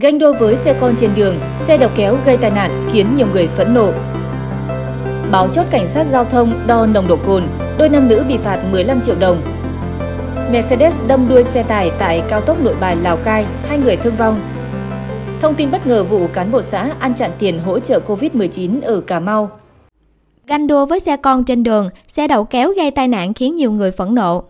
Ganh đua với xe con trên đường, xe đầu kéo gây tai nạn khiến nhiều người phẫn nộ. Báo chốt cảnh sát giao thông đo nồng độ cồn, đôi nam nữ bị phạt 15 triệu đồng. Mercedes đâm đuôi xe tải tại cao tốc nội bài Lào Cai, hai người thương vong. Thông tin bất ngờ vụ cán bộ xã ăn chặn tiền hỗ trợ Covid-19 ở Cà Mau. Ganh đua với xe con trên đường, xe đậu kéo gây tai nạn khiến nhiều người phẫn nộ.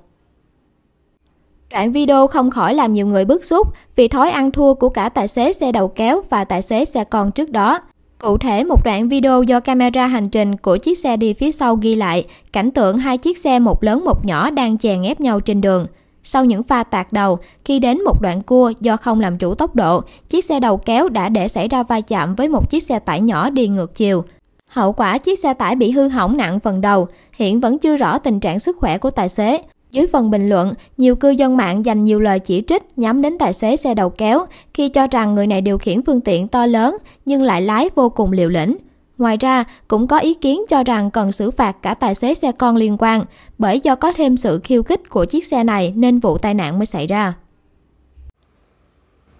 Đoạn video không khỏi làm nhiều người bức xúc vì thói ăn thua của cả tài xế xe đầu kéo và tài xế xe con trước đó. Cụ thể, một đoạn video do camera hành trình của chiếc xe đi phía sau ghi lại cảnh tượng hai chiếc xe một lớn một nhỏ đang chèn ép nhau trên đường. Sau những pha tạt đầu, khi đến một đoạn cua do không làm chủ tốc độ, chiếc xe đầu kéo đã để xảy ra va chạm với một chiếc xe tải nhỏ đi ngược chiều. Hậu quả chiếc xe tải bị hư hỏng nặng phần đầu, hiện vẫn chưa rõ tình trạng sức khỏe của tài xế. Dưới phần bình luận, nhiều cư dân mạng dành nhiều lời chỉ trích nhắm đến tài xế xe đầu kéo khi cho rằng người này điều khiển phương tiện to lớn nhưng lại lái vô cùng liều lĩnh. Ngoài ra, cũng có ý kiến cho rằng cần xử phạt cả tài xế xe con liên quan bởi do có thêm sự khiêu khích của chiếc xe này nên vụ tai nạn mới xảy ra.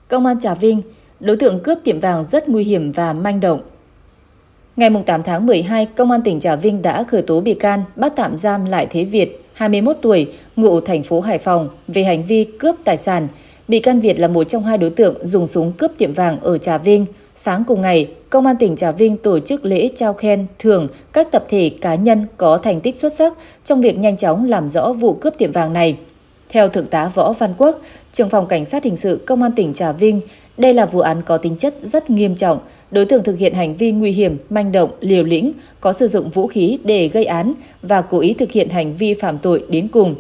Công an Trà Vinh, đối tượng cướp tiệm vàng rất nguy hiểm và manh động. Ngày 8 tháng 12, Công an tỉnh Trà Vinh đã khởi tố bị can, bắt tạm giam Lại Thế Việt, 21 tuổi, ngụ thành phố Hải Phòng, về hành vi cướp tài sản. Bị can Việt là một trong hai đối tượng dùng súng cướp tiệm vàng ở Trà Vinh. Sáng cùng ngày, Công an tỉnh Trà Vinh tổ chức lễ trao khen thưởng các tập thể cá nhân có thành tích xuất sắc trong việc nhanh chóng làm rõ vụ cướp tiệm vàng này. Theo Thượng tá Võ Văn Quốc, trưởng phòng Cảnh sát Hình sự Công an tỉnh Trà Vinh, đây là vụ án có tính chất rất nghiêm trọng, Đối tượng thực hiện hành vi nguy hiểm, manh động, liều lĩnh, có sử dụng vũ khí để gây án và cố ý thực hiện hành vi phạm tội đến cùng.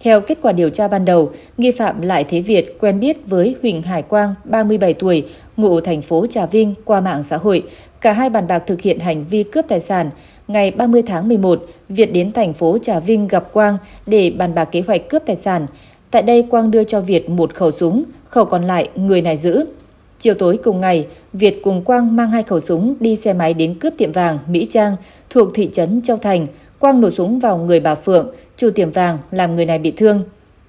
Theo kết quả điều tra ban đầu, nghi phạm Lại Thế Việt quen biết với Huỳnh Hải Quang, 37 tuổi, ngụ thành phố Trà Vinh qua mạng xã hội. Cả hai bàn bạc thực hiện hành vi cướp tài sản. Ngày 30 tháng 11, Việt đến thành phố Trà Vinh gặp Quang để bàn bạc kế hoạch cướp tài sản. Tại đây, Quang đưa cho Việt một khẩu súng, khẩu còn lại người này giữ. Chiều tối cùng ngày, Việt cùng Quang mang hai khẩu súng đi xe máy đến cướp tiệm vàng Mỹ Trang thuộc thị trấn Châu Thành. Quang nổ súng vào người bà Phượng, chủ tiệm vàng làm người này bị thương.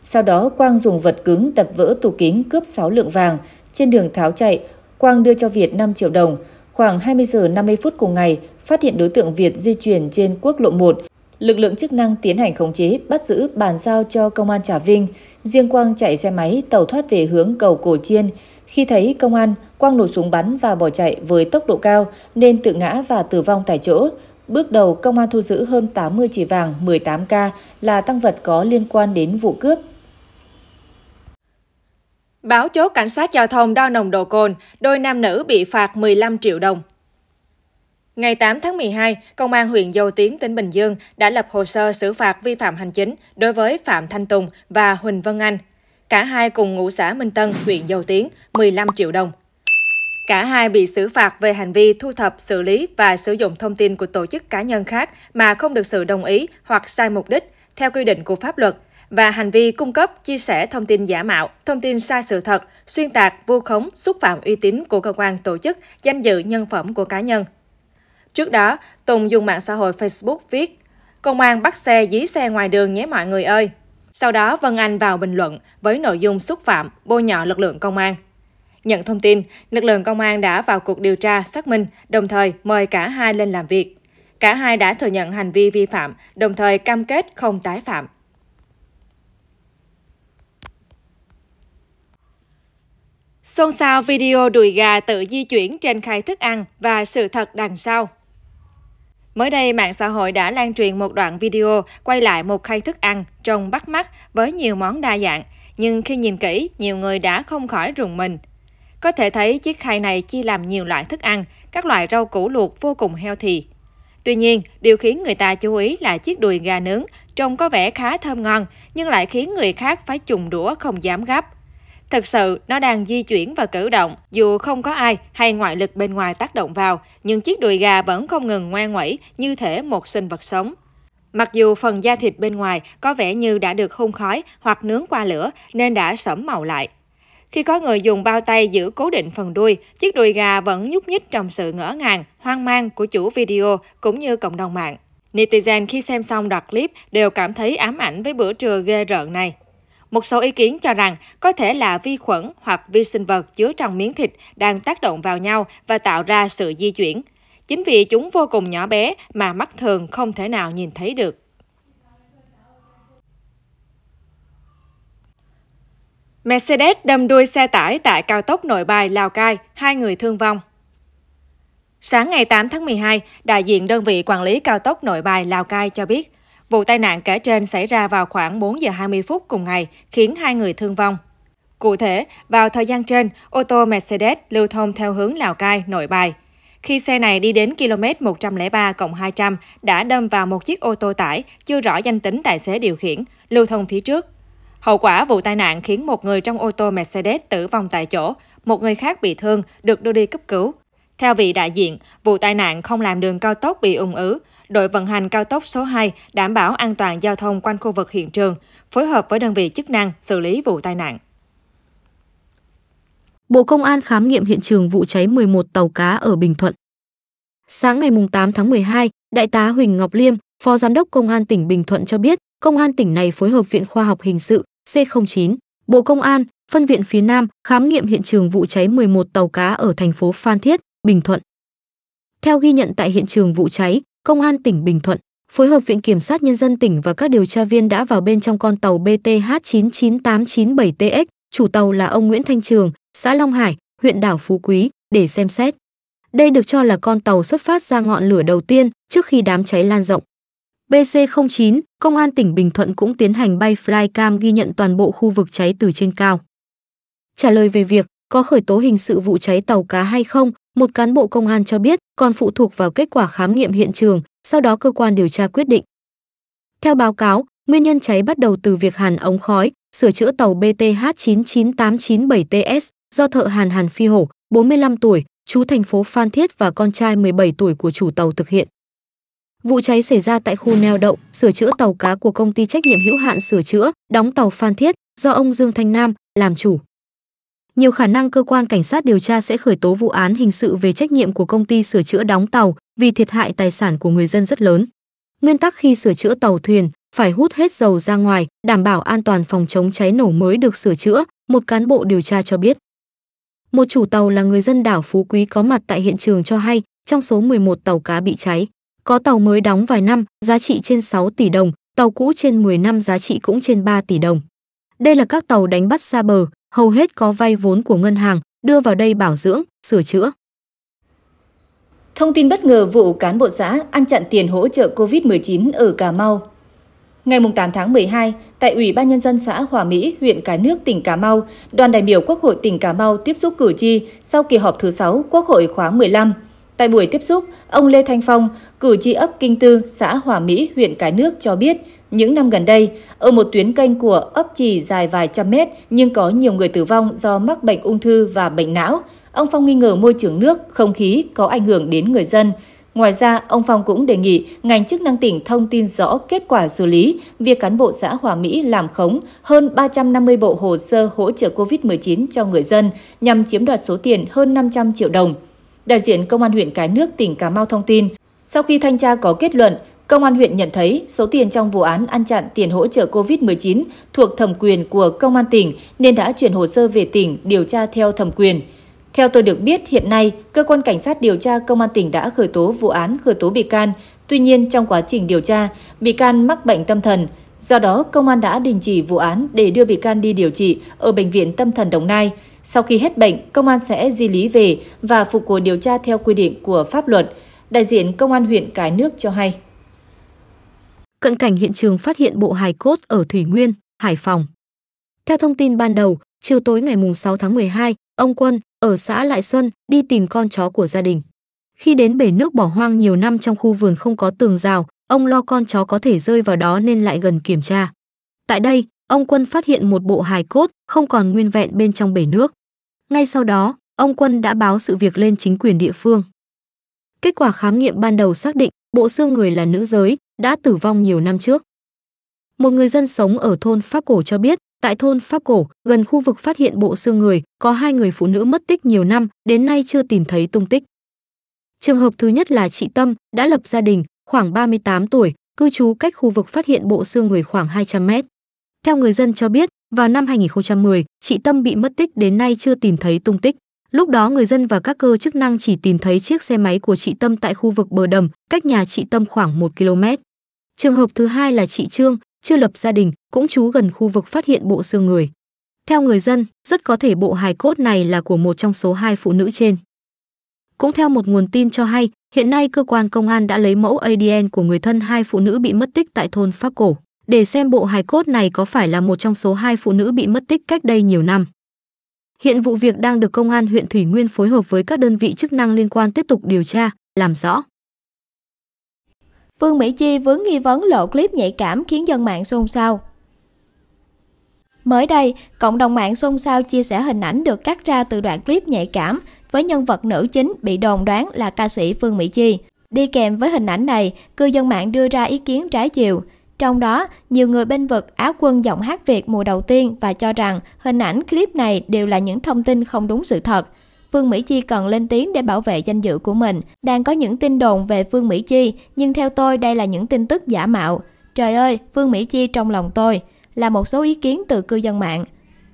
Sau đó Quang dùng vật cứng đập vỡ tủ kính cướp 6 lượng vàng. Trên đường tháo chạy, Quang đưa cho Việt 5 triệu đồng. Khoảng 20 giờ 50 phút cùng ngày, phát hiện đối tượng Việt di chuyển trên quốc lộ 1. Lực lượng chức năng tiến hành khống chế, bắt giữ bàn giao cho công an Trà Vinh. Riêng Quang chạy xe máy tàu thoát về hướng cầu Cổ Chiên. Khi thấy công an, Quang nổ súng bắn và bỏ chạy với tốc độ cao nên tự ngã và tử vong tại chỗ. Bước đầu, công an thu giữ hơn 80 chỉ vàng 18K là tăng vật có liên quan đến vụ cướp. Báo chốt cảnh sát giao thông đo nồng độ cồn, đôi nam nữ bị phạt 15 triệu đồng. Ngày 8 tháng 12, Công an huyện Dầu Tiến, tỉnh Bình Dương đã lập hồ sơ xử phạt vi phạm hành chính đối với Phạm Thanh Tùng và Huỳnh Vân Anh, Cả hai cùng ngụ xã Minh Tân, huyện Dầu Tiến, 15 triệu đồng. Cả hai bị xử phạt về hành vi thu thập, xử lý và sử dụng thông tin của tổ chức cá nhân khác mà không được sự đồng ý hoặc sai mục đích theo quy định của pháp luật và hành vi cung cấp, chia sẻ thông tin giả mạo, thông tin sai sự thật, xuyên tạc, vu khống, xúc phạm uy tín của cơ quan tổ chức, danh dự nhân phẩm của cá nhân. Trước đó, Tùng dùng mạng xã hội Facebook viết Công an bắt xe dí xe ngoài đường nhé mọi người ơi! Sau đó, Vân Anh vào bình luận với nội dung xúc phạm, bôi nhọ lực lượng công an. Nhận thông tin, lực lượng công an đã vào cuộc điều tra, xác minh, đồng thời mời cả hai lên làm việc. Cả hai đã thừa nhận hành vi vi phạm, đồng thời cam kết không tái phạm. Xôn xao video đùi gà tự di chuyển trên khay thức ăn và sự thật đằng sau. Mới đây, mạng xã hội đã lan truyền một đoạn video quay lại một khay thức ăn trông bắt mắt với nhiều món đa dạng. Nhưng khi nhìn kỹ, nhiều người đã không khỏi rùng mình. Có thể thấy chiếc khay này chia làm nhiều loại thức ăn, các loại rau củ luộc vô cùng heo thì. Tuy nhiên, điều khiến người ta chú ý là chiếc đùi gà nướng trông có vẻ khá thơm ngon, nhưng lại khiến người khác phải trùng đũa không dám gắp. Thực sự, nó đang di chuyển và cử động, dù không có ai hay ngoại lực bên ngoài tác động vào, nhưng chiếc đùi gà vẫn không ngừng ngoan ngoãy như thể một sinh vật sống. Mặc dù phần da thịt bên ngoài có vẻ như đã được hun khói hoặc nướng qua lửa nên đã sẫm màu lại. Khi có người dùng bao tay giữ cố định phần đuôi, chiếc đùi gà vẫn nhúc nhích trong sự ngỡ ngàng, hoang mang của chủ video cũng như cộng đồng mạng. Netizen khi xem xong đoạt clip đều cảm thấy ám ảnh với bữa trưa ghê rợn này. Một số ý kiến cho rằng có thể là vi khuẩn hoặc vi sinh vật chứa trong miếng thịt đang tác động vào nhau và tạo ra sự di chuyển. Chính vì chúng vô cùng nhỏ bé mà mắt thường không thể nào nhìn thấy được. Mercedes đâm đuôi xe tải tại cao tốc Nội Bài Lào Cai, hai người thương vong. Sáng ngày 8 tháng 12, đại diện đơn vị quản lý cao tốc Nội Bài Lào Cai cho biết, Vụ tai nạn kể trên xảy ra vào khoảng 4 giờ 20 phút cùng ngày, khiến hai người thương vong. Cụ thể, vào thời gian trên, ô tô Mercedes lưu thông theo hướng Lào Cai, Nội Bài. Khi xe này đi đến km 103 200 đã đâm vào một chiếc ô tô tải chưa rõ danh tính tài xế điều khiển, lưu thông phía trước. Hậu quả vụ tai nạn khiến một người trong ô tô Mercedes tử vong tại chỗ, một người khác bị thương, được đưa đi cấp cứu. Theo vị đại diện, vụ tai nạn không làm đường cao tốc bị ủng ứ, đội vận hành cao tốc số 2 đảm bảo an toàn giao thông quanh khu vực hiện trường, phối hợp với đơn vị chức năng xử lý vụ tai nạn. Bộ Công an khám nghiệm hiện trường vụ cháy 11 tàu cá ở Bình Thuận. Sáng ngày 8 tháng 12, Đại tá Huỳnh Ngọc Liêm, Phó Giám đốc Công an tỉnh Bình Thuận cho biết, Công an tỉnh này phối hợp Viện Khoa học Hình sự C09, Bộ Công an, Phân viện phía Nam khám nghiệm hiện trường vụ cháy 11 tàu cá ở thành phố Phan Thiết, Bình Thuận. Theo ghi nhận tại hiện trường vụ cháy, Công an tỉnh Bình Thuận phối hợp Viện Kiểm sát Nhân dân tỉnh và các điều tra viên đã vào bên trong con tàu BTH 99897TX, chủ tàu là ông Nguyễn Thanh Trường, xã Long Hải, huyện đảo Phú Quý, để xem xét. Đây được cho là con tàu xuất phát ra ngọn lửa đầu tiên trước khi đám cháy lan rộng. BC09, Công an tỉnh Bình Thuận cũng tiến hành bay flycam ghi nhận toàn bộ khu vực cháy từ trên cao. Trả lời về việc có khởi tố hình sự vụ cháy tàu cá hay không, một cán bộ công an cho biết còn phụ thuộc vào kết quả khám nghiệm hiện trường, sau đó cơ quan điều tra quyết định. Theo báo cáo, nguyên nhân cháy bắt đầu từ việc hàn ống khói, sửa chữa tàu BTH99897TS do thợ Hàn Hàn Phi Hổ, 45 tuổi, chú thành phố Phan Thiết và con trai 17 tuổi của chủ tàu thực hiện. Vụ cháy xảy ra tại khu neo đậu, sửa chữa tàu cá của công ty trách nhiệm hữu hạn sửa chữa, đóng tàu Phan Thiết do ông Dương Thanh Nam làm chủ nhiều khả năng cơ quan cảnh sát điều tra sẽ khởi tố vụ án hình sự về trách nhiệm của công ty sửa chữa đóng tàu vì thiệt hại tài sản của người dân rất lớn. Nguyên tắc khi sửa chữa tàu thuyền phải hút hết dầu ra ngoài, đảm bảo an toàn phòng chống cháy nổ mới được sửa chữa, một cán bộ điều tra cho biết. Một chủ tàu là người dân đảo Phú Quý có mặt tại hiện trường cho hay, trong số 11 tàu cá bị cháy, có tàu mới đóng vài năm, giá trị trên 6 tỷ đồng, tàu cũ trên 10 năm giá trị cũng trên 3 tỷ đồng. Đây là các tàu đánh bắt xa bờ, hầu hết có vay vốn của ngân hàng, đưa vào đây bảo dưỡng, sửa chữa. Thông tin bất ngờ vụ cán bộ xã ăn chặn tiền hỗ trợ COVID-19 ở Cà Mau. Ngày 8 tháng 12, tại Ủy ban Nhân dân xã Hòa Mỹ, huyện Cái Nước, tỉnh Cà Mau, đoàn đại biểu Quốc hội tỉnh Cà Mau tiếp xúc cử tri sau kỳ họp thứ 6 Quốc hội khóa 15. Tại buổi tiếp xúc, ông Lê Thanh Phong, cử tri ấp Kinh Tư, xã Hòa Mỹ, huyện Cái Nước cho biết – những năm gần đây, ở một tuyến kênh của ấp chỉ dài vài trăm mét nhưng có nhiều người tử vong do mắc bệnh ung thư và bệnh não, ông Phong nghi ngờ môi trường nước, không khí có ảnh hưởng đến người dân. Ngoài ra, ông Phong cũng đề nghị ngành chức năng tỉnh thông tin rõ kết quả xử lý việc cán bộ xã Hòa Mỹ làm khống hơn 350 bộ hồ sơ hỗ trợ COVID-19 cho người dân nhằm chiếm đoạt số tiền hơn 500 triệu đồng. Đại diện Công an huyện Cái Nước, tỉnh Cà Mau thông tin, sau khi thanh tra có kết luận, Công an huyện nhận thấy số tiền trong vụ án ăn chặn tiền hỗ trợ COVID-19 thuộc thẩm quyền của công an tỉnh nên đã chuyển hồ sơ về tỉnh điều tra theo thẩm quyền. Theo tôi được biết, hiện nay, cơ quan cảnh sát điều tra công an tỉnh đã khởi tố vụ án khởi tố bị can. Tuy nhiên, trong quá trình điều tra, bị can mắc bệnh tâm thần. Do đó, công an đã đình chỉ vụ án để đưa bị can đi điều trị ở Bệnh viện Tâm thần Đồng Nai. Sau khi hết bệnh, công an sẽ di lý về và phục hồi điều tra theo quy định của pháp luật. Đại diện Công an huyện Cái Nước cho hay cận cảnh hiện trường phát hiện bộ hài cốt ở Thủy Nguyên, Hải Phòng. Theo thông tin ban đầu, chiều tối ngày 6 tháng 12, ông Quân ở xã Lại Xuân đi tìm con chó của gia đình. Khi đến bể nước bỏ hoang nhiều năm trong khu vườn không có tường rào, ông lo con chó có thể rơi vào đó nên lại gần kiểm tra. Tại đây, ông Quân phát hiện một bộ hài cốt không còn nguyên vẹn bên trong bể nước. Ngay sau đó, ông Quân đã báo sự việc lên chính quyền địa phương. Kết quả khám nghiệm ban đầu xác định bộ xương người là nữ giới, đã tử vong nhiều năm trước. Một người dân sống ở thôn Pháp Cổ cho biết, tại thôn Pháp Cổ, gần khu vực phát hiện bộ xương người, có hai người phụ nữ mất tích nhiều năm, đến nay chưa tìm thấy tung tích. Trường hợp thứ nhất là chị Tâm, đã lập gia đình, khoảng 38 tuổi, cư trú cách khu vực phát hiện bộ xương người khoảng 200 mét. Theo người dân cho biết, vào năm 2010, chị Tâm bị mất tích đến nay chưa tìm thấy tung tích. Lúc đó người dân và các cơ chức năng chỉ tìm thấy chiếc xe máy của chị Tâm tại khu vực bờ đầm, cách nhà chị Tâm khoảng 1 km. Trường hợp thứ hai là chị Trương, chưa lập gia đình, cũng trú gần khu vực phát hiện bộ xương người. Theo người dân, rất có thể bộ hài cốt này là của một trong số hai phụ nữ trên. Cũng theo một nguồn tin cho hay, hiện nay cơ quan công an đã lấy mẫu ADN của người thân hai phụ nữ bị mất tích tại thôn Pháp Cổ, để xem bộ hài cốt này có phải là một trong số hai phụ nữ bị mất tích cách đây nhiều năm. Hiện vụ việc đang được công an huyện Thủy Nguyên phối hợp với các đơn vị chức năng liên quan tiếp tục điều tra, làm rõ. Vương Mỹ Chi vướng nghi vấn lộ clip nhạy cảm khiến dân mạng xôn xao. Mới đây, cộng đồng mạng xôn xao chia sẻ hình ảnh được cắt ra từ đoạn clip nhạy cảm với nhân vật nữ chính bị đồn đoán là ca sĩ Phương Mỹ Chi. Đi kèm với hình ảnh này, cư dân mạng đưa ra ý kiến trái chiều. Trong đó, nhiều người bên vực Á quân giọng hát Việt mùa đầu tiên và cho rằng hình ảnh clip này đều là những thông tin không đúng sự thật. Phương Mỹ Chi cần lên tiếng để bảo vệ danh dự của mình. Đang có những tin đồn về Phương Mỹ Chi, nhưng theo tôi đây là những tin tức giả mạo. Trời ơi, Phương Mỹ Chi trong lòng tôi là một số ý kiến từ cư dân mạng.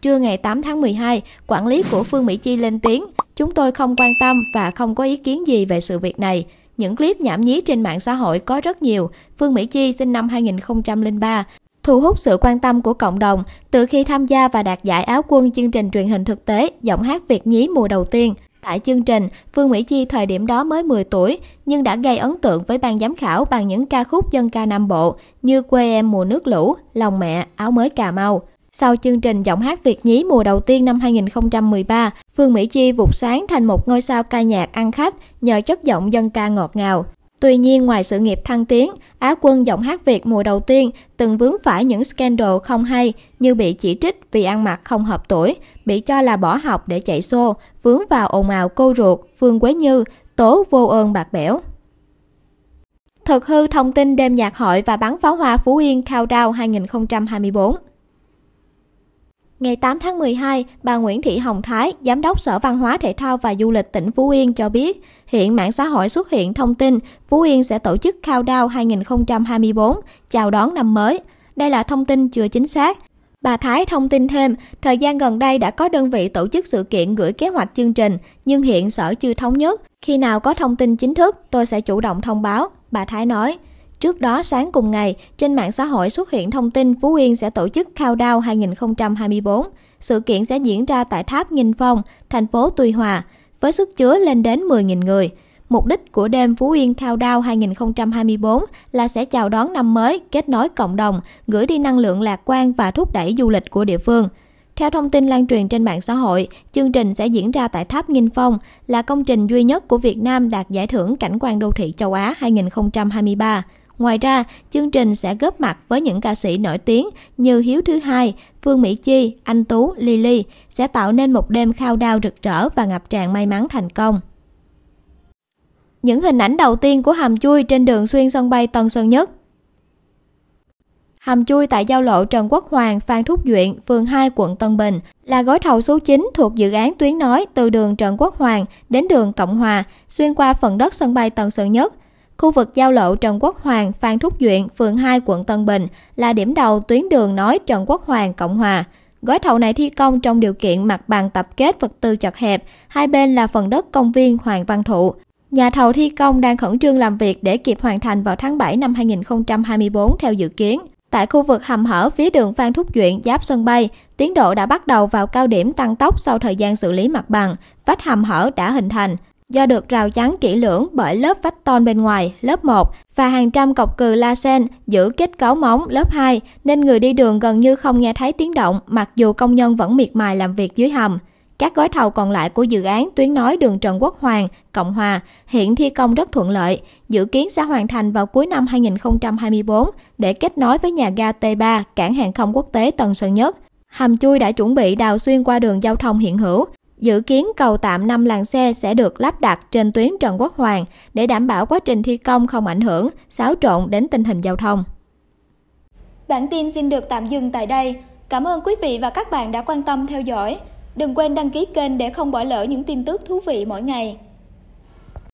Trưa ngày 8 tháng 12, quản lý của Phương Mỹ Chi lên tiếng, chúng tôi không quan tâm và không có ý kiến gì về sự việc này. Những clip nhảm nhí trên mạng xã hội có rất nhiều. Phương Mỹ Chi sinh năm 2003, thu hút sự quan tâm của cộng đồng từ khi tham gia và đạt giải áo quân chương trình truyền hình thực tế giọng hát Việt nhí mùa đầu tiên. Tại chương trình, Phương Mỹ Chi thời điểm đó mới 10 tuổi nhưng đã gây ấn tượng với ban giám khảo bằng những ca khúc dân ca Nam Bộ như Quê em mùa nước lũ, Lòng mẹ, Áo mới Cà Mau. Sau chương trình giọng hát Việt nhí mùa đầu tiên năm 2013, Phương Mỹ Chi vụt sáng thành một ngôi sao ca nhạc ăn khách nhờ chất giọng dân ca ngọt ngào. Tuy nhiên ngoài sự nghiệp thăng tiến, Á quân giọng hát Việt mùa đầu tiên từng vướng phải những scandal không hay như bị chỉ trích vì ăn mặc không hợp tuổi, bị cho là bỏ học để chạy xô, vướng vào ồn ào cô ruột, Phương Quế Như, tố vô ơn bạc bẽo. Thực hư thông tin đêm nhạc hội và bắn pháo hoa Phú Yên Countdown 2024 Ngày 8 tháng 12, bà Nguyễn Thị Hồng Thái, Giám đốc Sở Văn hóa Thể thao và Du lịch tỉnh Phú Yên cho biết, hiện mạng xã hội xuất hiện thông tin Phú Yên sẽ tổ chức Countdown 2024, chào đón năm mới. Đây là thông tin chưa chính xác. Bà Thái thông tin thêm, thời gian gần đây đã có đơn vị tổ chức sự kiện gửi kế hoạch chương trình, nhưng hiện sở chưa thống nhất. Khi nào có thông tin chính thức, tôi sẽ chủ động thông báo, bà Thái nói. Trước đó sáng cùng ngày, trên mạng xã hội xuất hiện thông tin Phú Yên sẽ tổ chức Countdown 2024. Sự kiện sẽ diễn ra tại Tháp nghìn Phong, thành phố Tuy Hòa, với sức chứa lên đến 10.000 người. Mục đích của đêm Phú Yên Countdown 2024 là sẽ chào đón năm mới, kết nối cộng đồng, gửi đi năng lượng lạc quan và thúc đẩy du lịch của địa phương. Theo thông tin lan truyền trên mạng xã hội, chương trình sẽ diễn ra tại Tháp nghìn Phong, là công trình duy nhất của Việt Nam đạt giải thưởng Cảnh quan đô thị châu Á 2023. Ngoài ra, chương trình sẽ góp mặt với những ca sĩ nổi tiếng như Hiếu Thứ Hai, Phương Mỹ Chi, Anh Tú, Lily sẽ tạo nên một đêm khao đao rực rỡ và ngập tràn may mắn thành công. Những hình ảnh đầu tiên của hầm chui trên đường xuyên sân bay Tân Sơn Nhất Hầm chui tại giao lộ Trần Quốc Hoàng, Phan Thúc Duyện, phường 2, quận Tân Bình là gói thầu số 9 thuộc dự án tuyến nói từ đường Trần Quốc Hoàng đến đường Cộng Hòa, xuyên qua phần đất sân bay Tân Sơn Nhất. Khu vực giao lộ Trần Quốc Hoàng, Phan Thúc Duyện, phường 2, quận Tân Bình là điểm đầu tuyến đường nói Trần Quốc Hoàng, Cộng Hòa. Gói thầu này thi công trong điều kiện mặt bằng tập kết vật tư chật hẹp, hai bên là phần đất công viên Hoàng Văn Thụ. Nhà thầu thi công đang khẩn trương làm việc để kịp hoàn thành vào tháng 7 năm 2024 theo dự kiến. Tại khu vực hầm hở phía đường Phan Thúc Duyện giáp sân bay, tiến độ đã bắt đầu vào cao điểm tăng tốc sau thời gian xử lý mặt bằng, vách hầm hở đã hình thành do được rào chắn kỹ lưỡng bởi lớp vách tôn bên ngoài lớp 1 và hàng trăm cọc cừ la sen giữ kết cấu móng lớp 2 nên người đi đường gần như không nghe thấy tiếng động mặc dù công nhân vẫn miệt mài làm việc dưới hầm. Các gói thầu còn lại của dự án tuyến nói đường Trần Quốc Hoàng, Cộng Hòa hiện thi công rất thuận lợi, dự kiến sẽ hoàn thành vào cuối năm 2024 để kết nối với nhà ga T3, cảng hàng không quốc tế Tân Sơn Nhất. Hầm chui đã chuẩn bị đào xuyên qua đường giao thông hiện hữu, Dự kiến cầu tạm 5 làn xe sẽ được lắp đặt trên tuyến Trần Quốc Hoàng để đảm bảo quá trình thi công không ảnh hưởng, xáo trộn đến tình hình giao thông. Bản tin xin được tạm dừng tại đây. Cảm ơn quý vị và các bạn đã quan tâm theo dõi. Đừng quên đăng ký kênh để không bỏ lỡ những tin tức thú vị mỗi ngày.